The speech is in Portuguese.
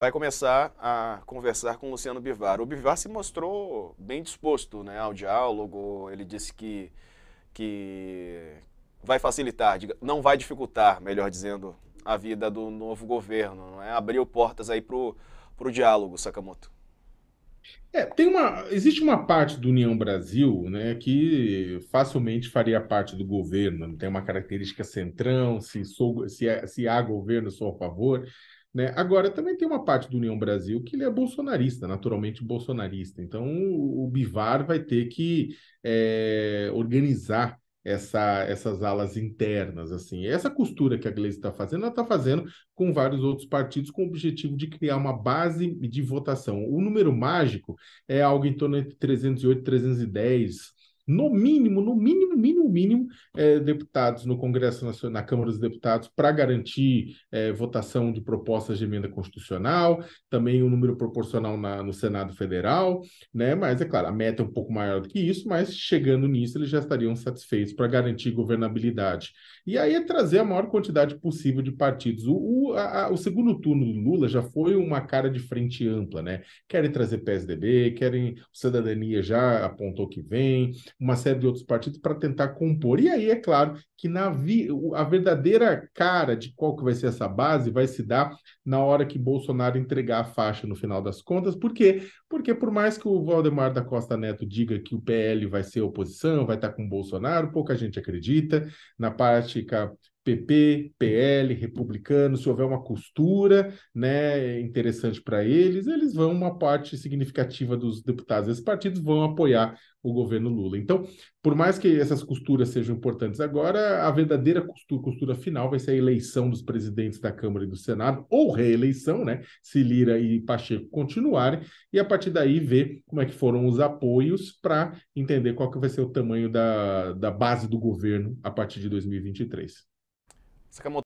vai começar a conversar com o Luciano Bivar. O Bivar se mostrou bem disposto né, ao diálogo, ele disse que, que vai facilitar, não vai dificultar, melhor dizendo, a vida do novo governo, não é? abriu portas aí para o diálogo, Sakamoto. É, tem uma, existe uma parte do União Brasil né, que facilmente faria parte do governo, né? tem uma característica centrão, se, sou, se, é, se há governo, sou a favor. Né? Agora, também tem uma parte do União Brasil que ele é bolsonarista, naturalmente bolsonarista. Então, o, Bivar vai ter que é, organizar essa, essas alas internas. assim Essa costura que a Gleisi está fazendo, ela está fazendo com vários outros partidos com o objetivo de criar uma base de votação. O número mágico é algo em torno de 308, 310 no mínimo, no mínimo mínimo, mínimo, é, deputados no Congresso Nacional, na Câmara dos Deputados, para garantir é, votação de propostas de emenda constitucional, também o um número proporcional na, no Senado Federal, né? Mas é claro, a meta é um pouco maior do que isso, mas chegando nisso, eles já estariam satisfeitos para garantir governabilidade. E aí é trazer a maior quantidade possível de partidos. O, o, a, o segundo turno do Lula já foi uma cara de frente ampla, né? Querem trazer PSDB, querem Cidadania já apontou que vem, uma série de outros partidos para tentar tentar compor. E aí é claro que na vi, a verdadeira cara de qual que vai ser essa base vai se dar na hora que Bolsonaro entregar a faixa no final das contas. Por quê? Porque por mais que o Valdemar da Costa Neto diga que o PL vai ser oposição, vai estar com Bolsonaro, pouca gente acredita. Na prática, PP, PL, republicano. se houver uma costura né, interessante para eles, eles vão, uma parte significativa dos deputados desses partidos vão apoiar o governo Lula. Então, por mais que essas costuras sejam importantes agora, a verdadeira costura, costura final vai ser a eleição dos presidentes da Câmara e do Senado, ou reeleição, né? Se Lira e Pacheco continuarem, e a partir daí ver como é que foram os apoios para entender qual que vai ser o tamanho da, da base do governo a partir de 2023. 坂本